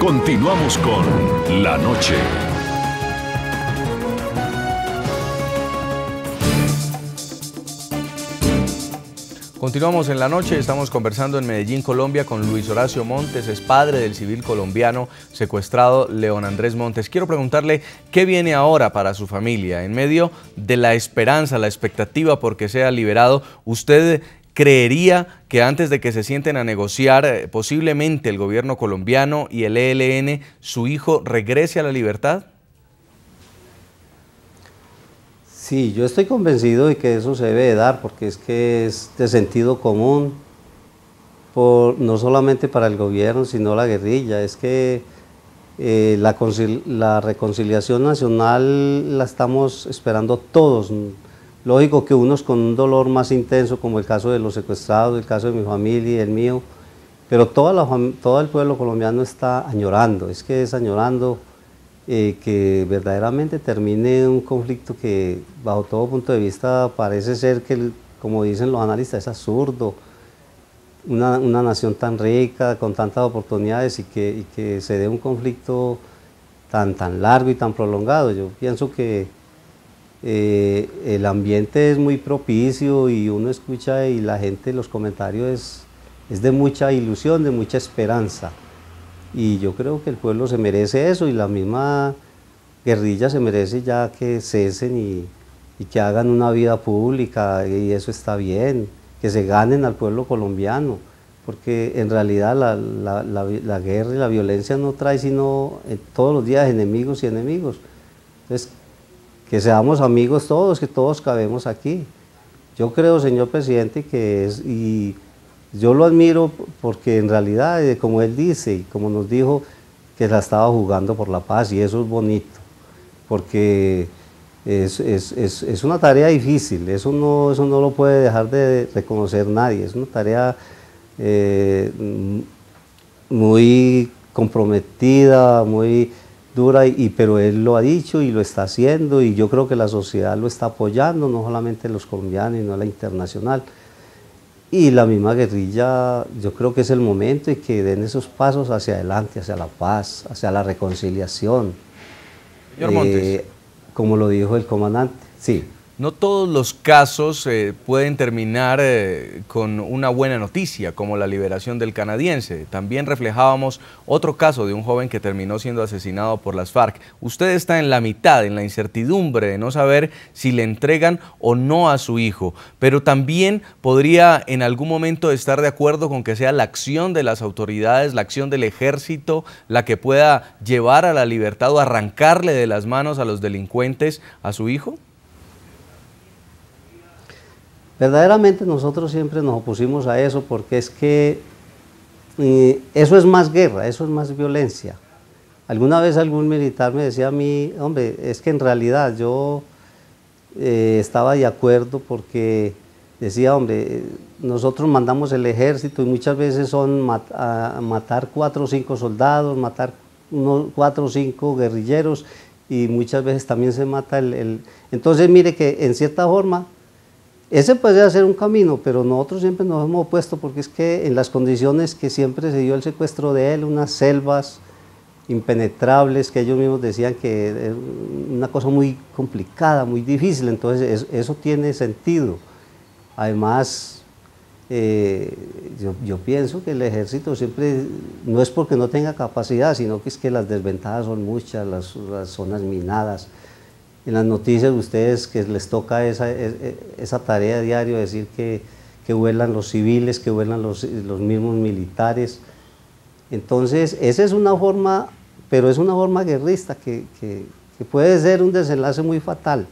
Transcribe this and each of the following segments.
Continuamos con La Noche. Continuamos en la noche, estamos conversando en Medellín, Colombia, con Luis Horacio Montes, es padre del civil colombiano secuestrado León Andrés Montes. Quiero preguntarle qué viene ahora para su familia, en medio de la esperanza, la expectativa porque sea liberado. Usted creería que antes de que se sienten a negociar eh, posiblemente el gobierno colombiano y el ELN, su hijo regrese a la libertad? Sí, yo estoy convencido de que eso se debe dar porque es que es de sentido común, no solamente para el gobierno, sino la guerrilla. Es que eh, la reconciliación nacional la estamos esperando todos Lógico que unos con un dolor más intenso, como el caso de los secuestrados, el caso de mi familia y el mío, pero toda todo el pueblo colombiano está añorando, es que es añorando eh, que verdaderamente termine un conflicto que bajo todo punto de vista parece ser que, como dicen los analistas, es absurdo, una, nación tan rica, con tantas oportunidades y que, que se dé un conflicto tan, tan largo y tan prolongado. Yo pienso que eh, el ambiente es muy propicio y uno escucha y la gente, los comentarios es, es de mucha ilusión, de mucha esperanza. Y yo creo que el pueblo se merece eso y la misma guerrilla se merece ya que cesen y, que hagan una vida pública y eso está bien, que se ganen al pueblo colombiano, porque en realidad la, la, guerra y la violencia no trae sino eh, todos los días enemigos y enemigos. Entonces, que seamos amigos todos, que todos cabemos aquí. Yo creo, señor presidente, que es, y yo lo admiro porque en realidad, eh, como él dice y como nos dijo, que la estaba jugando por la paz y eso es bonito, porque es, una tarea difícil, eso no, eso no lo puede dejar de reconocer nadie, es una tarea eh, muy comprometida, muy dura, y, pero él lo ha dicho y lo está haciendo y yo creo que la sociedad lo está apoyando, no solamente los colombianos, no la internacional. Y la misma guerrilla, yo creo que es el momento y que den esos pasos hacia adelante, hacia la paz, hacia la reconciliación. Señor Montes. Eh, como lo dijo el comandante, sí. No todos los casos eh, pueden terminar eh, con una buena noticia, como la liberación del canadiense. También reflejábamos otro caso de un joven que terminó siendo asesinado por las FARC. Usted está en la mitad, en la incertidumbre de no saber si le entregan o no a su hijo, pero también podría en algún momento estar de acuerdo con que sea la acción de las autoridades, la acción del ejército, la que pueda llevar a la libertad o arrancarle de las manos a los delincuentes a su hijo. Verdaderamente nosotros siempre nos opusimos a eso porque es que eh, eso es más guerra, eso es más violencia. Alguna vez algún militar me decía a mí, hombre, es que en realidad yo eh, estaba de acuerdo porque decía, hombre, eh, nosotros mandamos el ejército y muchas veces son matar cuatro o cinco soldados, matar cuatro o cinco guerrilleros y muchas veces también se mata el, el... Entonces mire que en cierta forma ese puede ser un camino, pero nosotros siempre nos hemos opuesto porque es que en las condiciones que siempre se dio el secuestro de él, unas selvas impenetrables que ellos mismos decían que es una cosa muy complicada, muy difícil, entonces eso tiene sentido. Además, eh, yo, pienso que el ejército siempre, no es porque no tenga capacidad, sino que es que las desventajas son muchas, las zonas minadas, en las noticias de ustedes que les toca esa, e, e, esa tarea diaria decir que, que vuelan los civiles, que vuelan los, mismos militares. Entonces, esa es una forma, pero es una forma guerrista que, que, puede ser un desenlace muy fatal.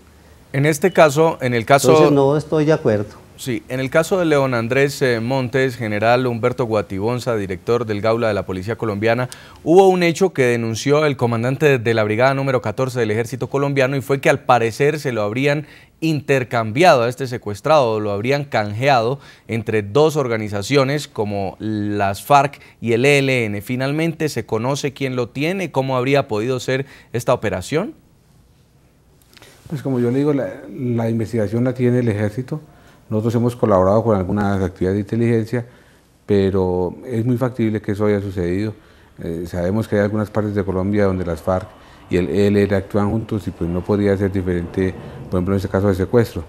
En este caso, en el caso... Entonces no estoy de acuerdo. Sí, en el caso de León Andrés eh, Montes, general Humberto Guatibonza, director del Gaula de la Policía Colombiana, hubo un hecho que denunció el comandante de la Brigada número 14 del Ejército Colombiano y fue que al parecer se lo habrían intercambiado a este secuestrado, lo habrían canjeado entre dos organizaciones como las FARC y el ELN. Finalmente, ¿se conoce quién lo tiene? ¿Cómo habría podido ser esta operación? Pues como yo le digo, la investigación la tiene el ejército. Nosotros hemos colaborado con algunas actividades de inteligencia, pero es muy factible que eso haya sucedido. Eh, sabemos que hay algunas partes de Colombia donde las FARC y el ELN actúan juntos y pues no podría ser diferente, por ejemplo, en este caso de secuestro.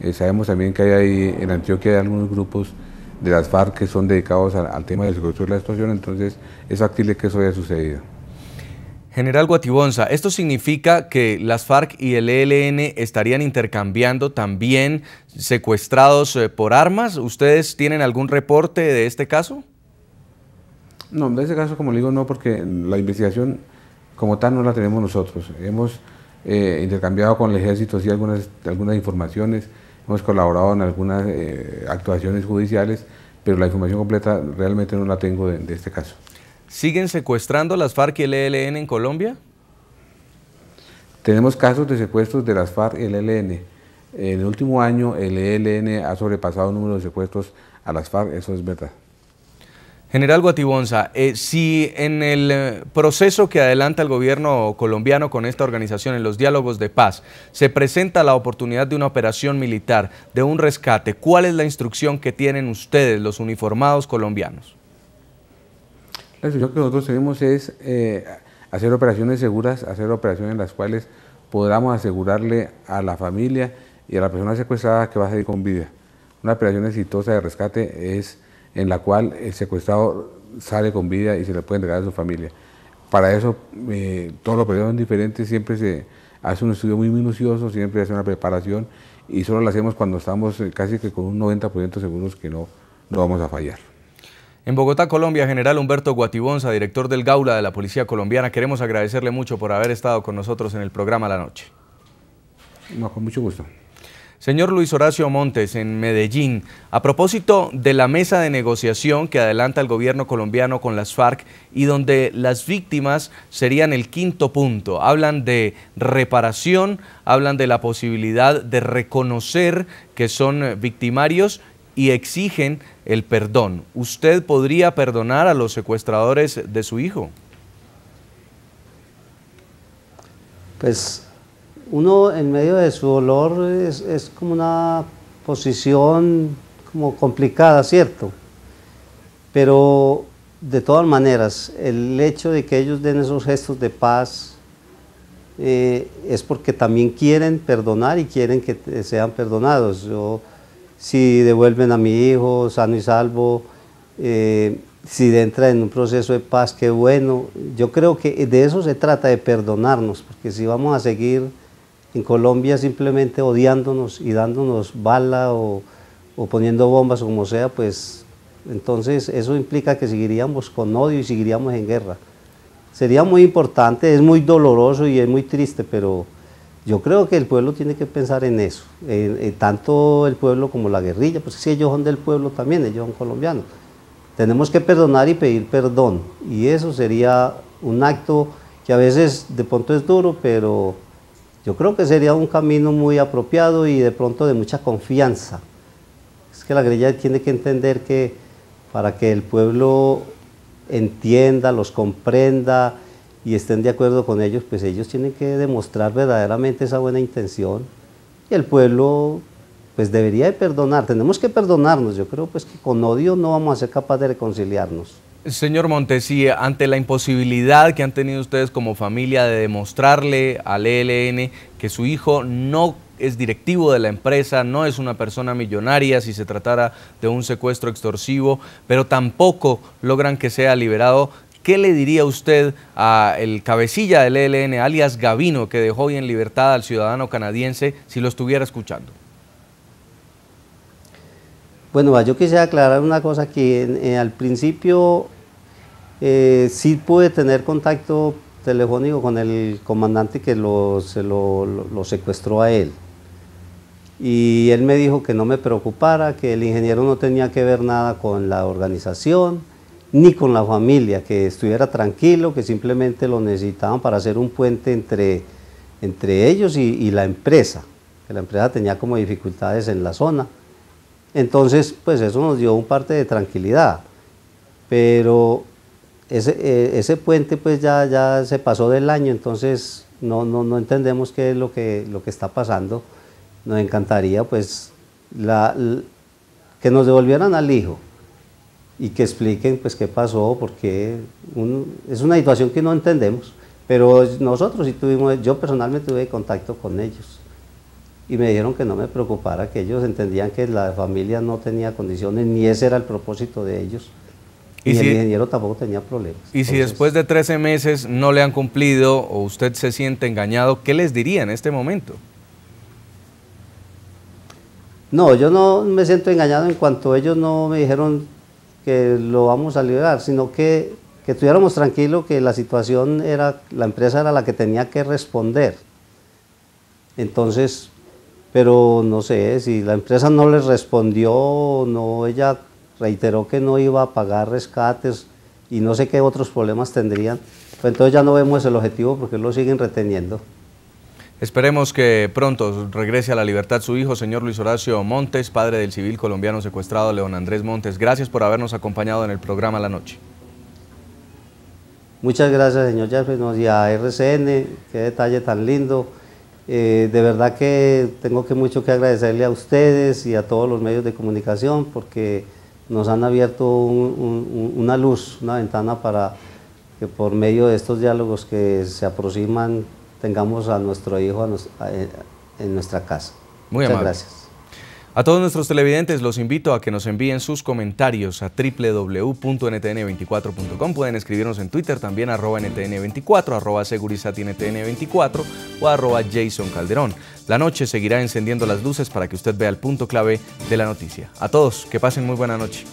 Eh, sabemos también que hay ahí, en Antioquia hay algunos grupos de las FARC que son dedicados al, tema del secuestro de la extorsión, entonces es factible que eso haya sucedido. General Guatibonza, ¿esto significa que las FARC y el ELN estarían intercambiando también secuestrados eh, por armas? ¿Ustedes tienen algún reporte de este caso? No, de ese caso, como le digo, no, porque la investigación como tal no la tenemos nosotros. Hemos eh, intercambiado con el ejército algunas, algunas informaciones, hemos colaborado en algunas eh, actuaciones judiciales, pero la información completa realmente no la tengo de este caso. ¿Siguen secuestrando las FARC y el ELN en Colombia? Tenemos casos de secuestros de las FARC y el ELN. En el último año el ELN ha sobrepasado el número de secuestros a las FARC, eso es verdad. General Guatibonza, eh, si en el eh, proceso que adelanta el gobierno colombiano con esta organización, en los diálogos de paz, se presenta la oportunidad de una operación militar, de un rescate, ¿cuál es la instrucción que tienen ustedes, los uniformados colombianos? La solución que nosotros tenemos es eh, hacer operaciones seguras, hacer operaciones en las cuales podamos asegurarle a la familia y a la persona secuestrada que va a salir con vida. Una operación exitosa de rescate es en la cual el secuestrado sale con vida y se le puede entregar a su familia. Para eso, eh, todos los periodos son diferentes, siempre se hace un estudio muy minucioso, siempre se hace una preparación y solo lo hacemos cuando estamos eh, casi que con un 90% seguros que no, no vamos a fallar. En Bogotá, Colombia, general Humberto Guatibonza, director del Gaula de la Policía Colombiana, queremos agradecerle mucho por haber estado con nosotros en el programa La Noche. con mucho gusto. Señor Luis Horacio Montes, en Medellín, a propósito de la mesa de negociación que adelanta el gobierno colombiano con las FARC y donde las víctimas serían el quinto punto, hablan de reparación, hablan de la posibilidad de reconocer que son eh, victimarios y exigen el perdón. ¿Usted podría perdonar a los secuestradores de su hijo? Pues uno en medio de su dolor es, como una posición como complicada, ¿cierto? Pero de todas maneras, el hecho de que ellos den esos gestos de paz eh, es porque también quieren perdonar y quieren que sean perdonados. Yo si devuelven a mi hijo sano y salvo, eh, si entra en un proceso de paz, qué bueno. Yo creo que de eso se trata, de perdonarnos, porque si vamos a seguir en Colombia simplemente odiándonos y dándonos bala o, o poniendo bombas o como sea, pues entonces eso implica que seguiríamos con odio y seguiríamos en guerra. Sería muy importante, es muy doloroso y es muy triste, pero yo creo que el pueblo tiene que pensar en eso, eh, tanto el pueblo como la guerrilla, pues si ellos son del pueblo también, ellos son colombianos. Tenemos que perdonar y pedir perdón, y eso sería un acto que a veces de pronto es duro, pero yo creo que sería un camino muy apropiado y de pronto de mucha confianza. Es que la guerrilla tiene que entender que para que el pueblo entienda, los comprenda, y estén de acuerdo con ellos, pues ellos tienen que demostrar verdaderamente esa buena intención y el pueblo pues debería de perdonar, tenemos que perdonarnos, yo creo pues que con odio no vamos a ser capaces de reconciliarnos. Señor Montesí, ante la imposibilidad que han tenido ustedes como familia de demostrarle al ELN que su hijo no es directivo de la empresa, no es una persona millonaria si se tratara de un secuestro extorsivo, pero tampoco logran que sea liberado, ¿Qué le diría usted a el cabecilla del ELN, alias Gavino, que dejó hoy en libertad al ciudadano canadiense si lo estuviera escuchando? Bueno, yo quisiera aclarar una cosa que eh, al principio eh, sí pude tener contacto telefónico con el comandante que lo, se lo, secuestró a él. Y él me dijo que no me preocupara, que el ingeniero no tenía que ver nada con la organización, ni con la familia, que estuviera tranquilo, que simplemente lo necesitaban para hacer un puente entre, entre ellos y, la empresa, que la empresa tenía como dificultades en la zona. Entonces, pues eso nos dio un parte de tranquilidad, pero ese, e, ese puente pues ya, ya se pasó del año, entonces no, no, entendemos qué es lo que, lo que está pasando. Nos encantaría pues que nos devolvieran al hijo, y que expliquen pues qué pasó, porque es una situación que no entendemos, pero nosotros sí tuvimos, yo personalmente tuve contacto con ellos y me dijeron que no me preocupara, que ellos entendían que la familia no tenía condiciones, ni ese era el propósito de ellos. Y, el ingeniero tampoco tenía problemas. Y si después de 13 meses no le han cumplido o usted se siente engañado, ¿qué les diría en este momento? No, yo no me siento engañado en cuanto ellos no me dijeron que lo vamos a liberar, sino que, que tuviéramos tranquilo que la situación era, la empresa era la que tenía que responder. Entonces, pero no sé, si la empresa no les respondió, no, ella reiteró que no iba a pagar rescates y no sé qué otros problemas tendrían, pues entonces ya no vemos el objetivo porque lo siguen reteniendo. Esperemos que pronto regrese a la libertad su hijo, señor Luis Horacio Montes, padre del civil colombiano secuestrado León Andrés Montes. Gracias por habernos acompañado en el programa La Noche. Muchas gracias, señor Jeffrey. y a RCN, qué detalle tan lindo. Eh, de verdad que tengo que mucho que agradecerle a ustedes y a todos los medios de comunicación porque nos han abierto una luz, una ventana para que por medio de estos diálogos que se aproximan tengamos a nuestro hijo eh, en nuestra casa. Muy Muchas amable. gracias. A todos nuestros televidentes los invito a que nos envíen sus comentarios a www.ntn24.com. Pueden escribirnos en Twitter también arroba ntn24, arroba ntn 24 o arroba Jason Calderón. La noche seguirá encendiendo las luces para que usted vea el punto clave de la noticia. A todos, que pasen muy buena noche.